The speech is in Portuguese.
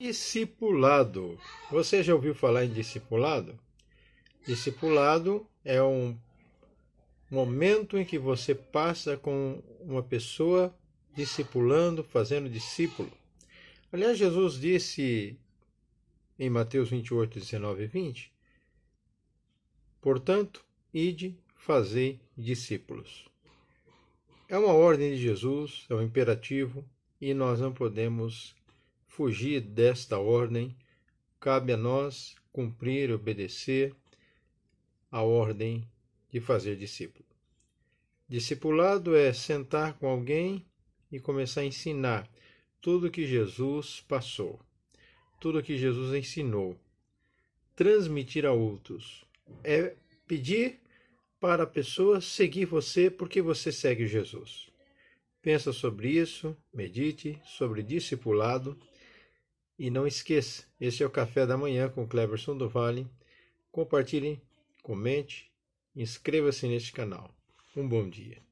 Discipulado. Você já ouviu falar em discipulado? Discipulado é um momento em que você passa com uma pessoa discipulando, fazendo discípulo. Aliás, Jesus disse em Mateus 28, 19 e 20: Portanto, ide, fazei discípulos. É uma ordem de Jesus, é um imperativo e nós não podemos fugir desta ordem, cabe a nós cumprir e obedecer a ordem de fazer discípulo. Discipulado é sentar com alguém e começar a ensinar tudo que Jesus passou, tudo que Jesus ensinou. Transmitir a outros é pedir para a pessoa seguir você porque você segue Jesus. Pensa sobre isso, medite sobre discipulado e não esqueça, esse é o Café da Manhã com Cleverson do Vale. Compartilhe, comente, inscreva-se neste canal. Um bom dia.